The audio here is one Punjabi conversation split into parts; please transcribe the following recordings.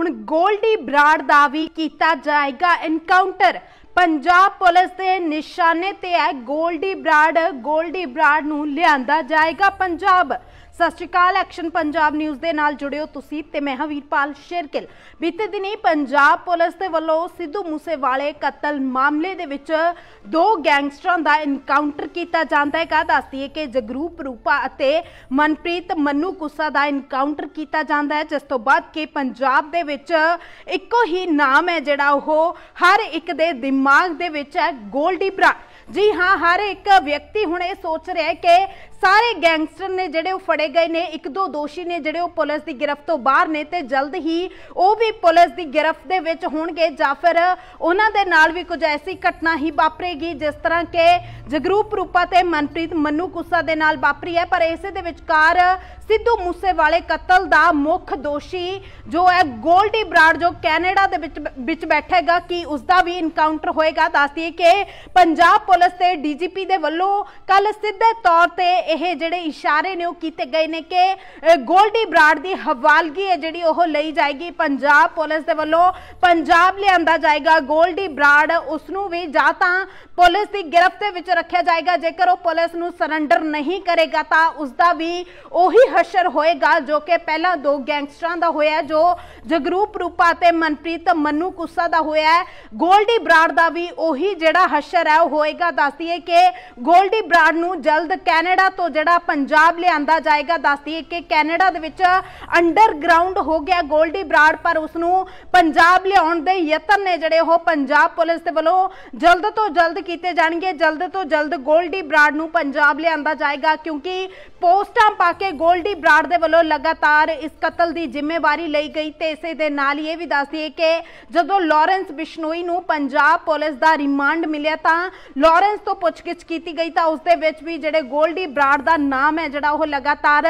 ਹੁਣ ਗੋਲਡੀ ਬਰਾੜ ਦਾ ਵੀ ਕੀਤਾ ਜਾਏਗਾ ਐਨਕਾਊਂਟਰ ਪੰਜਾਬ ਪੁਲਿਸ ਦੇ ਨਿਸ਼ਾਨੇ ਤੇ ਹੈ ਗੋਲਡੀ ਬਰਾੜ ਗੋਲਡੀ ਬਰਾੜ ਨੂੰ ਲਿਆਂਦਾ ਜਾਏਗਾ ਪੰਜਾਬ ਸਤਿ ਸ਼੍ਰੀ ਅਕਾਲ ਐਕਸ਼ਨ ਪੰਜਾਬ ਨਿਊਜ਼ ਦੇ ਨਾਲ ਜੁੜਿਓ ਤੁਸੀਂ ਤੇ ਮੈਂ ਹਾਂ ਵੀਰਪਾਲ ਸ਼ੇਰਕਿਲ ਬੀਤੇ ਦਿਨੀ ਪੰਜਾਬ ਪੁਲਿਸ ਦੇ ਵੱਲੋਂ ਸਿੱਧੂ ਮੂਸੇਵਾਲੇ ਕਤਲ ਮਾਮਲੇ ਦੇ ਵਿੱਚ ਦੋ ਗੈਂਗਸਟਰਾਂ ਦਾ ਇਨਕਾਊਂਟਰ ਕੀਤਾ ਜਾਂਦਾ ਹੈ ਕਾ ਦੱਸਦੀ ਹੈ ਕਿ ਜਗਰੂਪ ਰੂਪਾ ਅਤੇ ਮਨਪ੍ਰੀਤ ਮੰਨੂ ਕੁੱਸਾ ਦਾ ਇਨਕਾਊਂਟਰ ਕੀਤਾ ਜਾਂਦਾ ਹੈ ਜਿਸ ਤੋਂ ਬਾਅਦ ਕਿ ਪੰਜਾਬ ਦੇ ਵਿੱਚ ਇੱਕੋ ਹੀ ਨਾਮ ਹੈ ਜਿਹੜਾ ਉਹ ਹਰ ਇੱਕ ਦੇ ਦਿਮਾਗ ਦੇ ਵਿੱਚ ਹੈ ਗੋਲਡੀ ਬਰਾ ਜੀ ਹਾਂ ਹਰ ਇੱਕ ਵਿਅਕਤੀ ਹੁਣ ਇਹ ਸੋਚ ਰਿਹਾ ਹੈ ਕਿ ਸਾਰੇ ਗੈਂਗਸਟਰ ਨੇ ਜਿਹੜੇ ਉਹ ਫੜੇ ਗਏ ਨੇ ਇੱਕ ਦੋ ਦੋਸ਼ੀ ਨੇ ਜਿਹੜੇ ਉਹ ਪੁਲਿਸ ਦੀ ਗ੍ਰਿਫਤ ਤੋਂ ਬਾਹਰ ਨੇ ਤੇ ਜਲਦ ਹੀ ਉਹ ਵੀ ਪੁਲਿਸ ਦੀ ਗ੍ਰਿਫਤ ਦੇ ਵਿੱਚ ਹੋਣਗੇ ਜਾਂ ਫਿਰ ਉਹਨਾਂ ਦੇ ਨਾਲ ਵੀ ਕੁਝ ਐਸੀ ਘਟਨਾ ਹੀ ਵਾਪਰੇਗੀ ਜਿਸ ਤਰ੍ਹਾਂ ਕਿ ਜਗਰੂਪ ਰੂਪਾ ਤੇ ਮਨਪ੍ਰੀਤ ਮੰਨੂ ਕੁੱਸਾ ਦੇ ਨਾਲ ਵਾਪਰੀ ਹੈ ਪਰ ਇਸੇ ਦੇ ਵਿਚਕਾਰ ਸਿੱਧੂ ਮੂਸੇਵਾਲੇ ਕਤਲ ਦਾ ਮੁੱਖ ਦੋਸ਼ੀ ਜੋ ਹੈ ਗੋਲਡੀ ਬਰਾੜ ਜੋ ਕੈਨੇਡਾ ਦੇ ਵਿੱਚ ਵਿੱਚ ਬੈਠੇਗਾ ਕਿ ਉਸ ਦਾ ਵੀ ਇਨਕਾਊਂਟਰ ਹੋਏਗਾ ਦੱਸਦੀ ਹੈ ਕਿ ਪੰਜਾਬ ਪੁਲਿਸ ਤੇ ਡੀਜੀਪੀ ਦੇ ਵੱਲੋਂ ਕੱਲ ਸਿੱਧੇ ਤੌਰ ਤੇ ਇਹ ਜਿਹੜੇ ਇਸ਼ਾਰੇ ਨੇ ਉਹ ਕੀਤੇ ਗਏ ਨੇ ਕਿ ਗੋਲਡੀ ਬਰਾਡ ਦੀ ਹਵਾਲਗੀ ਹੈ ਜਿਹੜੀ ਉਹ ਲਈ ਜਾਏਗੀ ਪੰਜਾਬ ਪੁਲਿਸ ਦੇ ਵੱਲੋਂ ਪੰਜਾਬ ਲਿਆਂਦਾ ਜਾਏਗਾ ਗੋਲਡੀ ਬਰਾਡ ਉਸ ਨੂੰ ਵੀ ਜਾਂ ਤਾਂ ਪੁਲਿਸ ਦੀ ਗ੍ਰਿਫਤ ਦੇ ਵਿੱਚ ਰੱਖਿਆ ਜਾਏਗਾ ਜੇਕਰ ਉਹ ਪੁਲਿਸ ਨੂੰ ਸਰੈਂਡਰ ਨਹੀਂ ਕਰੇਗਾ ਤਾਂ ਉਸ ਦਾ ਵੀ ਉਹੀ ਹਸ਼ਰ ਹੋਏਗਾ ਜੋ ਕਿ ਪਹਿਲਾਂ ਦੋ ਗੈਂਗਸਟਰਾਂ ਦਾ ਹੋਇਆ ਜੋ ਜਗਰੂਪ ਰੂਪਾ ਤੇ ਮਨਪ੍ਰੀਤ ਮੰਨੂ ਕੁੱਸਾ ਦਾ ਹੋਇਆ ਗੋਲਡੀ ਬਰਾਡ ਦਾ ਵੀ ਉਹੀ ਜਿਹੜਾ ਹਸ਼ਰ ਹੈ ਉਹ ਹੋਏਗਾ ਦੱਸਦੀ ਹੈ ਕਿ ਗੋਲਡੀ ਬਰਾਡ ਨੂੰ ਜਲਦ ਕੈਨੇਡਾ ਤੋਂ ਜਿਹੜਾ ਪੰਜਾਬ ਲਿਆਂਦਾ ਜਾਏਗਾ ਦੱਸਦੀ ਹੈ ਕਿ ਕੈਨੇਡਾ ਦੇ ਵਿੱਚ ਅੰਡਰਗਰਾਉਂਡ ਹੋ ਗਿਆ 골ਡੀ ਬਰਾੜ ਪਰ ਉਸ ਨੂੰ ਪੰਜਾਬ ਲਿਆਉਣ ਦੇ ਯਤਨ ਨੇ ਜਿਹੜੇ ਉਹ ਪੰਜਾਬ ਪੁਲਿਸ ਦੇ ਵੱਲੋਂ ਜਲਦ ਤੋਂ ਜਲਦ ਕੀਤੇ ਜਾਣਗੇ ਜਲਦ ਤੋਂ ਜਲਦ 골ਡੀ ਬਰਾੜ ਨੂੰ ਪੰਜਾਬ ਲਿਆਂਦਾ ਜਾਏਗਾ ਕਿਉਂਕਿ ਪੋਸਟਾਂ ਪਾ ਕੇ 골ਡੀ ਬਰਾੜ ਦੇ ਵੱਲੋਂ ਲਗਾਤਾਰ ਇਸ ਕਤਲ ਦੀ ਜ਼ਿੰਮੇਵਾਰੀ ਲਈ ਗਈ ਤੇ ਇਸੇ ਦੇ ਨਾਲ ਇਹ ਵੀ ਦੱਸ ਦਈਏ ਕਿ ਜਦੋਂ ਲਾਰੈਂਸ ਬਿਸ਼ਨੋਈ ਨੂੰ ਪੰਜਾਬ ਪੁਲਿਸ ਦਾ ਰਿਮਾਂਡ ਮਿਲਿਆ ਤਾਂ ਲਾਰੈਂਸ ਤੋਂ ਪੁੱਛਗਿੱਛ ਕੀਤੀ ਗਈ ਤਾਂ ਉਸ ਦੇ ਵਿੱਚ ਵੀ ਜਿਹੜੇ 골ਡੀ ਬਰਾੜ ਦਾ ਨਾਮ ਹੈ ਜਿਹੜਾ ਉਹ ਲਗਾਤਾਰ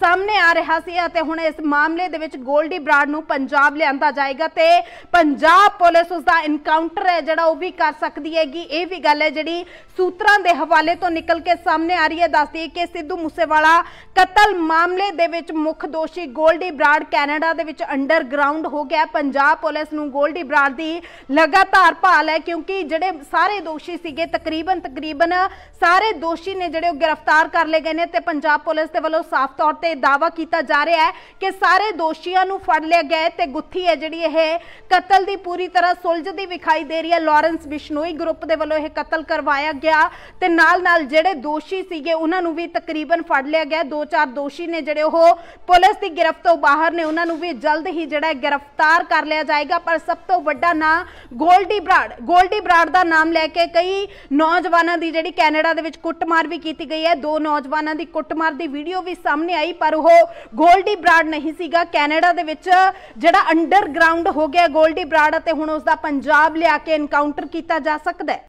ਸਾਹਮਣੇ ਆ ਰਿਹਾ ਸੀ ਅਤੇ ਹੁਣ ਇਸ ਮਾਮਲੇ ਦੇ ਵਿੱਚ 골ਡੀ ਬਰਾੜ ਨੂੰ ਪੰਜਾਬ ਲਿਆਂਦਾ ਜਾਏਗਾ ਤੇ ਪੰਜਾਬ ਪੁਲਿਸ ਉਸ ਦਾ ਇਨਕਾਊਂਟਰ ਹੈ ਜਿਹੜਾ ਉਹ ਵੀ ਕਰ ਸਕਦੀ ਹੈਗੀ ਇਹ ਵੀ ਗੱਲ ਹੈ ਜਿਹੜੀ ਸੂਤਰਾਂ ਦੇ ਹਵਾਲੇ ਤੋਂ ਨਿਕਲ ਕੇ ਸਾਹਮਣੇ ਆ ਰਹੀ ਹੈ ਦੱਸਦੀ ਹੈ ਕਿ ਸਿੱਧੂ ਮੂਸੇ ਵਾਲਾ ਕਤਲ ਮਾਮਲੇ ਦੇ ਵਿੱਚ ਮੁੱਖ ਦੋਸ਼ੀ 골ਡੀ ਬਰਾਡ ਕੈਨੇਡਾ ਦੇ ਵਿੱਚ ਅੰਡਰਗਰਾਉਂਡ ਹੋ ਗਿਆ ਪੰਜਾਬ ਪੁਲਿਸ ਨੂੰ 골ਡੀ ਬਰਾਡ ਦੀ ਲਗਾਤਾਰ ਭਾਲ ਹੈ ਕਿਉਂਕਿ ਜਿਹੜੇ ਸਾਰੇ ਦੋਸ਼ੀ ਸੀਗੇ ਤਕਰੀਬਨ ਤਕਰੀਬਨ ਸਾਰੇ ਦੋਸ਼ੀ ਨੇ ਜਿਹੜੇ ਉਹ ਗ੍ਰਿਫਤਾਰ ਕਰ ਲਏ ਗਏ ਨੇ ਤੇ ਪੰਜਾਬ ਪੁਲਿਸ ਦੇ ਵੱਲੋਂ ਸਾਫ਼ ਤੌਰ ਤੇ ਦਾਵਾ ਕੀਤਾ ਜਾ ਰਿਹਾ ਹੈ ਕਿ ਸਾਰੇ ਦੋਸ਼ੀਆਂ ਨੂੰ ਫੜ ਲਿਆ ਗਿਆ ਤੇ ਗੁੱਥੀ ਹੈ ਜਿਹੜੀ ਇਹ ਕਤਲ ਦੀ ਪੂਰੀ ਤਰ੍ਹਾਂ ਸੁਲਝਦੀ ਵਿਖਾਈ ਦੇ ਰਹੀ ਹੈ ਲਾਰੈਂਸ ਬਿਸ਼ਨੋਈ ਗਰੁੱਪ ਦੇ ਵੱਲੋਂ ਇਹ ਕਤਲ ਕਰਵਾਇਆ ਗਿਆ ਤੇ ਨਾਲ ਨਾਲ ਜਿਹੜੇ ਦੋਸ਼ੀ ਸੀਗੇ ਉਹਨਾਂ ਨੂੰ ਵੀ ਤਕਰੀਬਨ ਫੜ ਫੜ ਲਿਆ ਗਿਆ ਦੋ ਚਾਰ ਦੋਸ਼ੀ ਨੇ ਜਿਹੜੇ ਉਹ ਪੁਲਿਸ ਦੀ ਗ੍ਰਿਫਤ ਤੋਂ ਬਾਹਰ ਨੇ ਉਹਨਾਂ ਨੂੰ ਵੀ ਜਲਦ ਹੀ ਜਿਹੜਾ ਗ੍ਰਿਫਤਾਰ ਕਰ ਲਿਆ ਜਾਏਗਾ ਪਰ ਸਭ ਤੋਂ ਵੱਡਾ ਨਾਂ ਗੋਲਡੀ ਬਰਾੜ ਗੋਲਡੀ ਬਰਾੜ ਦਾ ਨਾਮ ਲੈ ਕੇ ਕਈ ਨੌਜਵਾਨਾਂ ਦੀ ਜਿਹੜੀ ਕੈਨੇਡਾ ਦੇ ਵਿੱਚ ਕੁੱਟਮਾਰ ਵੀ ਕੀਤੀ ਗਈ ਹੈ ਦੋ ਨੌਜਵਾਨਾਂ ਦੀ ਕੁੱਟਮਾਰ ਦੀ ਵੀਡੀਓ ਵੀ ਸਾਹਮਣੇ ਆਈ ਪਰ ਉਹ ਗੋਲਡੀ ਬਰਾੜ ਨਹੀਂ ਸੀਗਾ ਕੈਨੇਡਾ ਦੇ ਵਿੱਚ ਜਿਹੜਾ ਅੰਡਰਗਰਾਉਂਡ ਹੋ ਗਿਆ ਗੋਲਡੀ ਬਰਾੜ ਅਤੇ ਹੁਣ ਉਸ ਦਾ ਪੰਜਾਬ ਲਿਆ ਕੇ ਐਨਕਾਊਂਟਰ ਕੀਤਾ ਜਾ ਸਕਦਾ ਹੈ